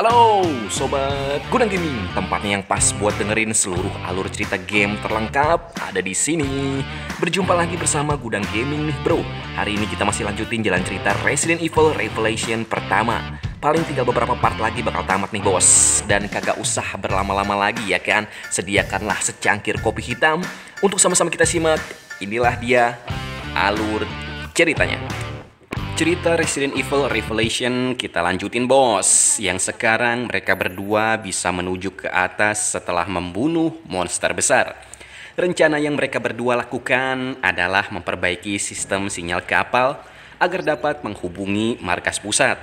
Halo Sobat Gudang Gaming, tempatnya yang pas buat dengerin seluruh alur cerita game terlengkap ada di sini. Berjumpa lagi bersama Gudang Gaming nih bro. Hari ini kita masih lanjutin jalan cerita Resident Evil Revelation pertama. Paling tinggal beberapa part lagi bakal tamat nih bos. Dan kagak usah berlama-lama lagi ya kan. Sediakanlah secangkir kopi hitam untuk sama-sama kita simak. Inilah dia alur ceritanya cerita Resident Evil Revelation kita lanjutin bos Yang sekarang mereka berdua bisa menuju ke atas setelah membunuh monster besar Rencana yang mereka berdua lakukan adalah memperbaiki sistem sinyal kapal Agar dapat menghubungi markas pusat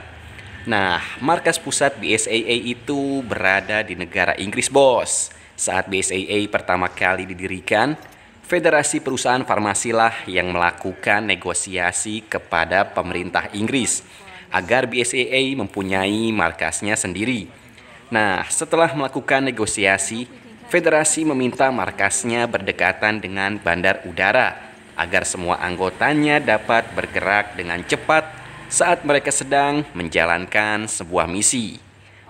Nah, markas pusat BSAA itu berada di negara Inggris bos Saat BSAA pertama kali didirikan Federasi Perusahaan Farmasi lah yang melakukan negosiasi kepada pemerintah Inggris agar BSAA mempunyai markasnya sendiri. Nah, setelah melakukan negosiasi, Federasi meminta markasnya berdekatan dengan bandar udara agar semua anggotanya dapat bergerak dengan cepat saat mereka sedang menjalankan sebuah misi.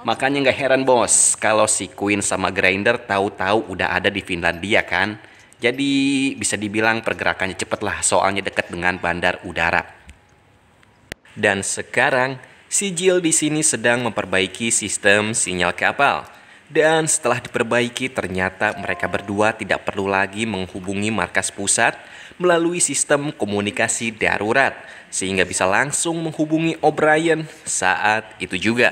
Makanya nggak heran bos kalau si Queen sama Grinder tahu-tahu udah ada di Finlandia kan? Jadi bisa dibilang pergerakannya cepat lah soalnya dekat dengan bandar udara. Dan sekarang si Jill di sini sedang memperbaiki sistem sinyal kapal. Dan setelah diperbaiki ternyata mereka berdua tidak perlu lagi menghubungi markas pusat melalui sistem komunikasi darurat sehingga bisa langsung menghubungi O'Brien saat itu juga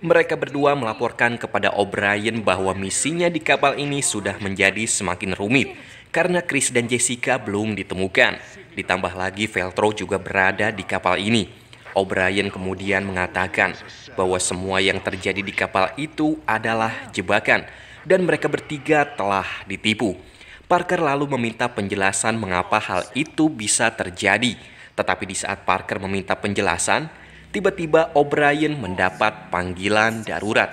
mereka berdua melaporkan kepada O'Brien bahwa misinya di kapal ini sudah menjadi semakin rumit karena Chris dan Jessica belum ditemukan. Ditambah lagi Veltro juga berada di kapal ini. O'Brien kemudian mengatakan bahwa semua yang terjadi di kapal itu adalah jebakan dan mereka bertiga telah ditipu. Parker lalu meminta penjelasan mengapa hal itu bisa terjadi. Tetapi di saat Parker meminta penjelasan, tiba-tiba O'Brien mendapat panggilan darurat.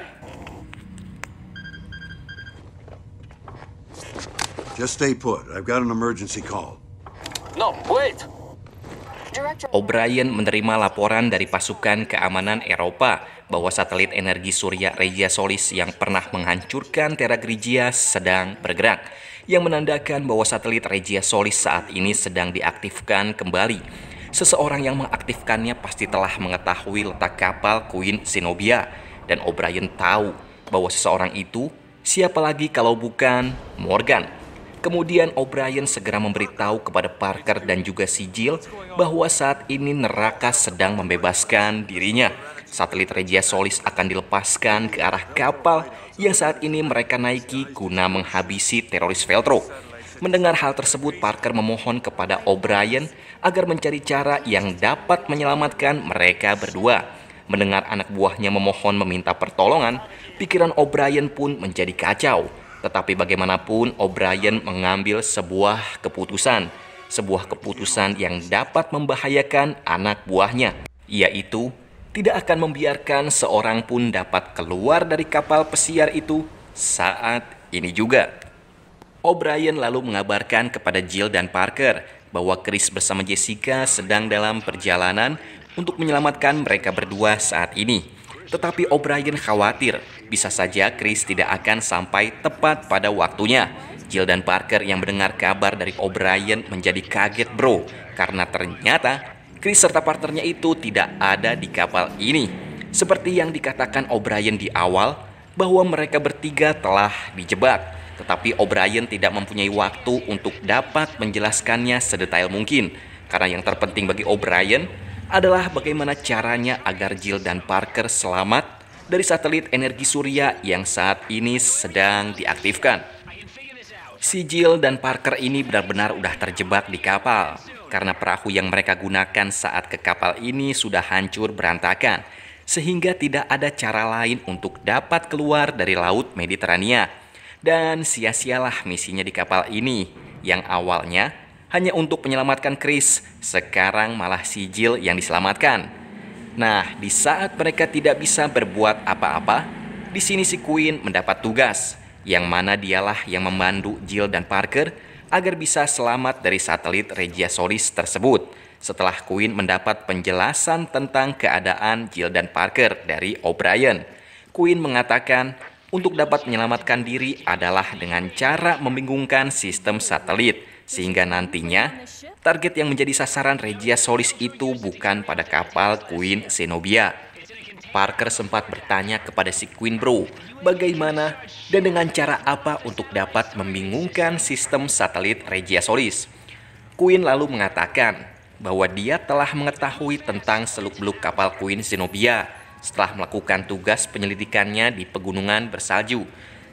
Just stay put. I've got an emergency call. No, wait. O'Brien menerima laporan dari pasukan keamanan Eropa bahwa satelit energi surya Regia Solis yang pernah menghancurkan Terra Grigia sedang bergerak, yang menandakan bahwa satelit Regia Solis saat ini sedang diaktifkan kembali seseorang yang mengaktifkannya pasti telah mengetahui letak kapal Queen Zenobia dan O'Brien tahu bahwa seseorang itu siapa lagi kalau bukan Morgan. Kemudian O'Brien segera memberitahu kepada Parker dan juga Sigil bahwa saat ini neraka sedang membebaskan dirinya. Satelit Regia Solis akan dilepaskan ke arah kapal yang saat ini mereka naiki guna menghabisi teroris Veltro. Mendengar hal tersebut, Parker memohon kepada O'Brien agar mencari cara yang dapat menyelamatkan mereka berdua. Mendengar anak buahnya memohon meminta pertolongan, pikiran O'Brien pun menjadi kacau. Tetapi bagaimanapun, O'Brien mengambil sebuah keputusan, sebuah keputusan yang dapat membahayakan anak buahnya, yaitu tidak akan membiarkan seorang pun dapat keluar dari kapal pesiar itu saat ini juga. O'Brien lalu mengabarkan kepada Jill dan Parker bahwa Chris bersama Jessica sedang dalam perjalanan untuk menyelamatkan mereka berdua saat ini. Tetapi O'Brien khawatir bisa saja Chris tidak akan sampai tepat pada waktunya. Jill dan Parker yang mendengar kabar dari O'Brien menjadi kaget bro karena ternyata Chris serta partnernya itu tidak ada di kapal ini. Seperti yang dikatakan O'Brien di awal bahwa mereka bertiga telah dijebak. Tetapi O'Brien tidak mempunyai waktu untuk dapat menjelaskannya sedetail mungkin, karena yang terpenting bagi O'Brien adalah bagaimana caranya agar Jill dan Parker selamat dari satelit energi surya yang saat ini sedang diaktifkan. Si Jill dan Parker ini benar-benar udah terjebak di kapal karena perahu yang mereka gunakan saat ke kapal ini sudah hancur berantakan sehingga tidak ada cara lain untuk dapat keluar dari laut Mediterania. Dan sia-sialah misinya di kapal ini yang awalnya hanya untuk menyelamatkan Chris, sekarang malah si Jill yang diselamatkan. Nah, di saat mereka tidak bisa berbuat apa-apa, di sini si Queen mendapat tugas, yang mana dialah yang memandu Jill dan Parker agar bisa selamat dari satelit Regia Solis tersebut setelah Queen mendapat penjelasan tentang keadaan Jill dan Parker dari O'Brien. Queen mengatakan untuk dapat menyelamatkan diri adalah dengan cara membingungkan sistem satelit, sehingga nantinya target yang menjadi sasaran Regia Solis itu bukan pada kapal Queen Zenobia. Parker sempat bertanya kepada si Queen Bro, bagaimana dan dengan cara apa untuk dapat membingungkan sistem satelit Regia Solis. Queen lalu mengatakan bahwa dia telah mengetahui tentang seluk-beluk kapal Queen Zenobia setelah melakukan tugas penyelidikannya di pegunungan bersalju.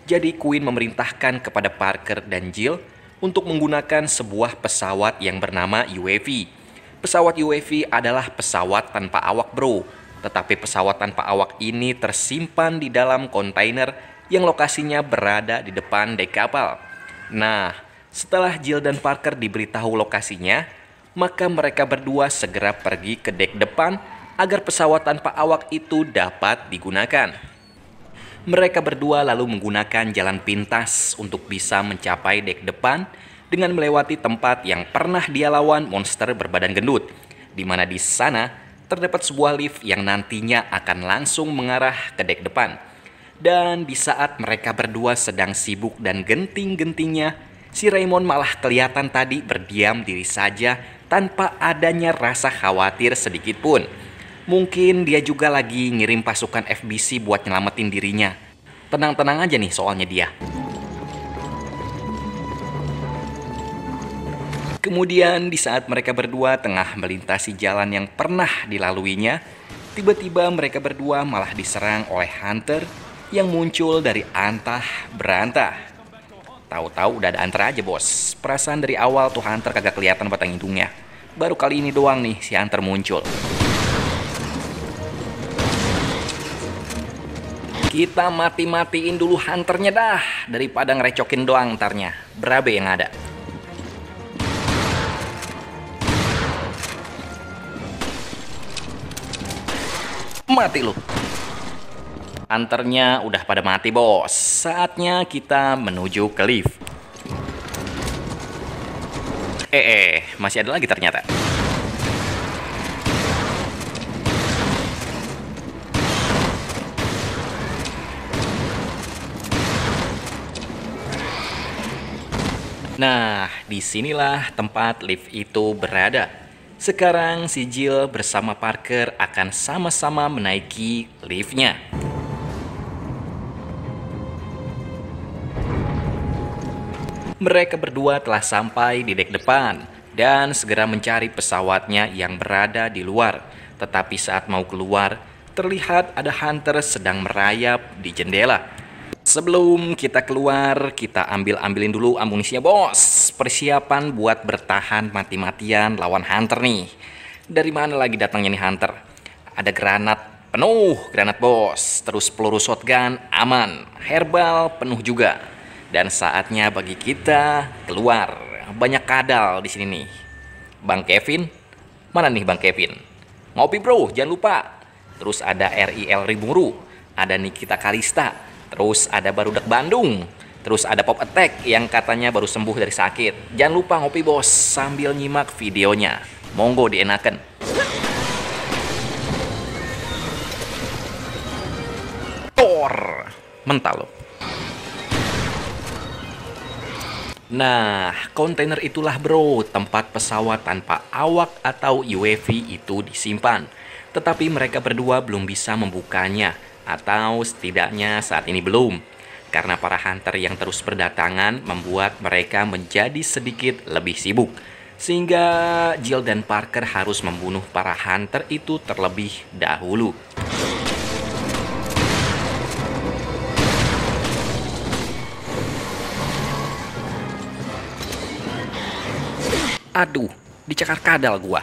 Jadi Queen memerintahkan kepada Parker dan Jill untuk menggunakan sebuah pesawat yang bernama UAV. Pesawat UAV adalah pesawat tanpa awak bro, tetapi pesawat tanpa awak ini tersimpan di dalam kontainer yang lokasinya berada di depan dek kapal. Nah, setelah Jill dan Parker diberitahu lokasinya, maka mereka berdua segera pergi ke dek depan agar pesawat tanpa awak itu dapat digunakan. Mereka berdua lalu menggunakan jalan pintas untuk bisa mencapai dek depan dengan melewati tempat yang pernah dia lawan monster berbadan gendut, di mana di sana terdapat sebuah lift yang nantinya akan langsung mengarah ke dek depan. Dan di saat mereka berdua sedang sibuk dan genting-gentingnya, si Raymond malah kelihatan tadi berdiam diri saja tanpa adanya rasa khawatir sedikit pun. Mungkin dia juga lagi ngirim pasukan FBC buat nyelamatin dirinya. Tenang-tenang aja nih soalnya dia. Kemudian di saat mereka berdua tengah melintasi jalan yang pernah dilaluinya, tiba-tiba mereka berdua malah diserang oleh hunter yang muncul dari antah berantah. Tahu-tahu udah ada hunter aja bos. Perasaan dari awal tuh hunter kagak kelihatan batang hidungnya. Baru kali ini doang nih si hunter muncul. Kita mati-matiin dulu hunternya dah. Daripada ngerecokin doang ntarnya. Berabe yang ada. Mati lu. Hunternya udah pada mati bos. Saatnya kita menuju ke lift. Eh, eh, masih ada lagi ternyata. Nah, disinilah tempat lift itu berada. Sekarang si Jill bersama Parker akan sama-sama menaiki liftnya. Mereka berdua telah sampai di dek depan dan segera mencari pesawatnya yang berada di luar. Tetapi saat mau keluar, terlihat ada Hunter sedang merayap di jendela. Sebelum kita keluar, kita ambil-ambilin dulu amunisinya bos. Persiapan buat bertahan mati-matian lawan hunter nih. Dari mana lagi datangnya nih hunter? Ada granat penuh, granat bos. Terus peluru shotgun aman. Herbal penuh juga. Dan saatnya bagi kita keluar. Banyak kadal di sini nih. Bang Kevin, mana nih Bang Kevin? Ngopi bro, jangan lupa. Terus ada RIL Rimuru, ada Nikita Kalista, Terus ada Barudak Bandung. Terus ada Pop Attack yang katanya baru sembuh dari sakit. Jangan lupa ngopi bos sambil nyimak videonya. Monggo dienakan. Tor. Mental loh. Nah, kontainer itulah bro, tempat pesawat tanpa awak atau UAV itu disimpan. Tetapi mereka berdua belum bisa membukanya atau setidaknya saat ini belum. Karena para hunter yang terus berdatangan membuat mereka menjadi sedikit lebih sibuk. Sehingga Jill dan Parker harus membunuh para hunter itu terlebih dahulu. Aduh, dicakar kadal gua.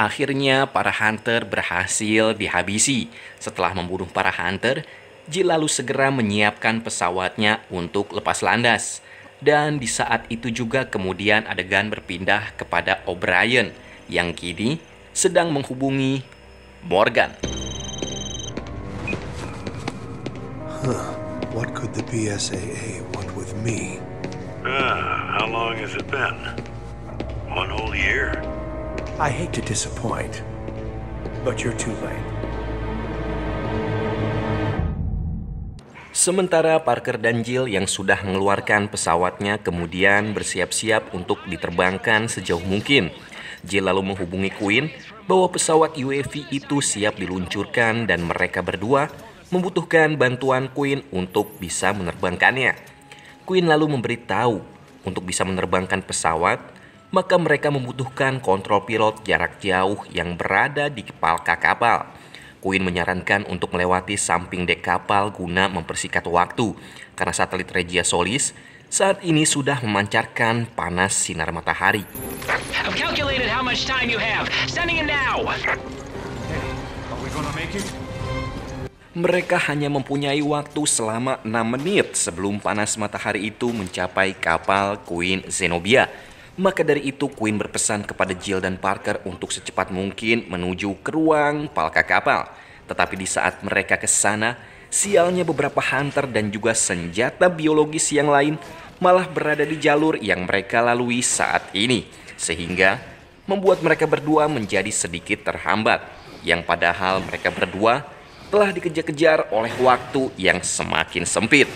Akhirnya para hunter berhasil dihabisi. Setelah membunuh para hunter, Jill lalu segera menyiapkan pesawatnya untuk lepas landas. Dan di saat itu juga kemudian adegan berpindah kepada O'Brien yang kini sedang menghubungi Morgan. Huh. What could the BSAA want with me? Ah, how long has it been? One whole year? I hate to disappoint, but you're too late. Sementara Parker dan Jill yang sudah mengeluarkan pesawatnya kemudian bersiap-siap untuk diterbangkan sejauh mungkin. Jill lalu menghubungi Queen bahwa pesawat UAV itu siap diluncurkan dan mereka berdua membutuhkan bantuan Queen untuk bisa menerbangkannya. Queen lalu memberitahu untuk bisa menerbangkan pesawat maka mereka membutuhkan kontrol pilot jarak jauh yang berada di palka kapal. Queen menyarankan untuk melewati samping dek kapal guna mempersingkat waktu, karena satelit Regia Solis saat ini sudah memancarkan panas sinar matahari. Mereka hanya mempunyai waktu selama 6 menit sebelum panas matahari itu mencapai kapal Queen Zenobia maka dari itu Queen berpesan kepada Jill dan Parker untuk secepat mungkin menuju ke ruang palka kapal. Tetapi di saat mereka ke sana, sialnya beberapa hunter dan juga senjata biologis yang lain malah berada di jalur yang mereka lalui saat ini. Sehingga membuat mereka berdua menjadi sedikit terhambat. Yang padahal mereka berdua telah dikejar-kejar oleh waktu yang semakin sempit.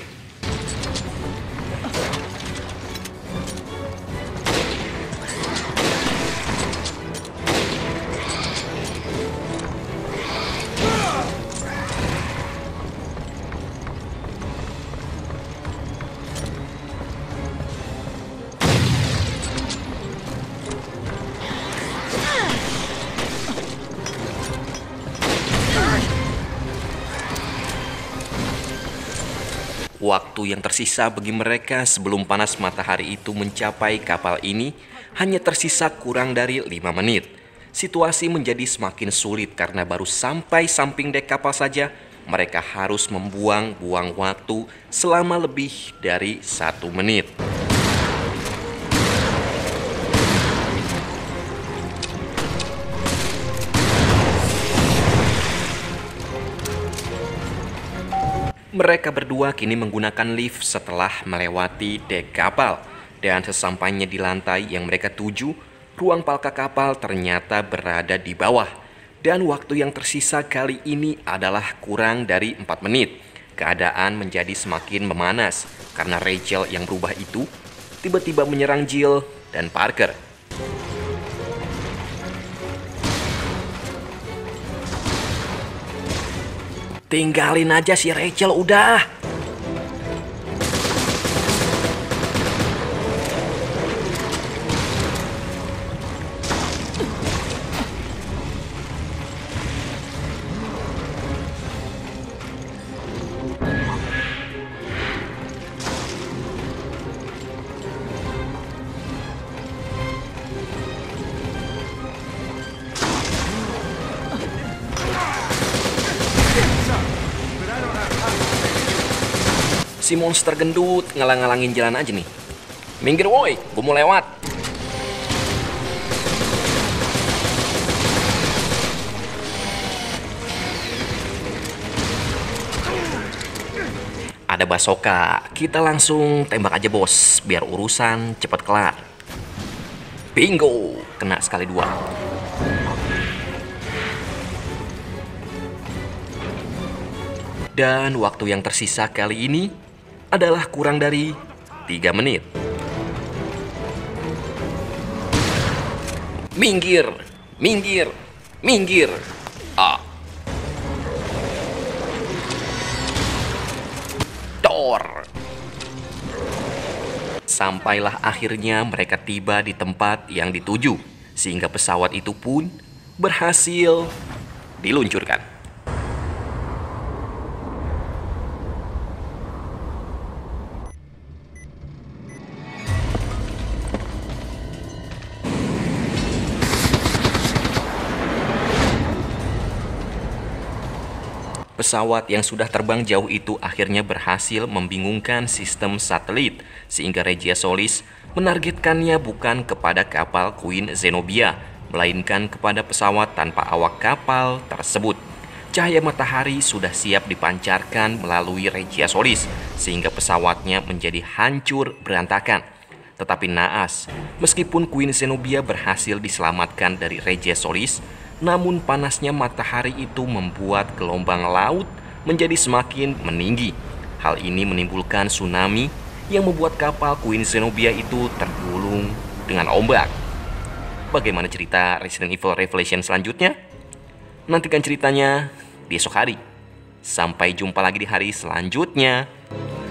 Waktu yang tersisa bagi mereka sebelum panas matahari itu mencapai kapal ini hanya tersisa kurang dari lima menit. Situasi menjadi semakin sulit karena baru sampai samping dek kapal saja mereka harus membuang-buang waktu selama lebih dari satu menit. Mereka berdua kini menggunakan lift setelah melewati dek kapal. Dan sesampainya di lantai yang mereka tuju, ruang palka kapal ternyata berada di bawah. Dan waktu yang tersisa kali ini adalah kurang dari 4 menit. Keadaan menjadi semakin memanas karena Rachel yang berubah itu tiba-tiba menyerang Jill dan Parker Tinggalin aja si Rachel udah. Si monster gendut ngalang-ngalangin jalan aja nih. Minggir woi, gue mau lewat. Ada basoka, kita langsung tembak aja bos, biar urusan cepet kelar. Bingo, kena sekali dua. Dan waktu yang tersisa kali ini adalah kurang dari 3 menit. Minggir, minggir, minggir. Ah. Tor. Sampailah akhirnya mereka tiba di tempat yang dituju, sehingga pesawat itu pun berhasil diluncurkan. Pesawat yang sudah terbang jauh itu akhirnya berhasil membingungkan sistem satelit, sehingga Regia Solis menargetkannya bukan kepada kapal Queen Zenobia, melainkan kepada pesawat tanpa awak kapal tersebut. Cahaya matahari sudah siap dipancarkan melalui Regia Solis, sehingga pesawatnya menjadi hancur berantakan. Tetapi naas, meskipun Queen Zenobia berhasil diselamatkan dari Regia Solis, namun panasnya matahari itu membuat gelombang laut menjadi semakin meninggi. Hal ini menimbulkan tsunami yang membuat kapal Queen Zenobia itu tergulung dengan ombak. Bagaimana cerita Resident Evil Revelation selanjutnya? Nantikan ceritanya besok hari. Sampai jumpa lagi di hari selanjutnya.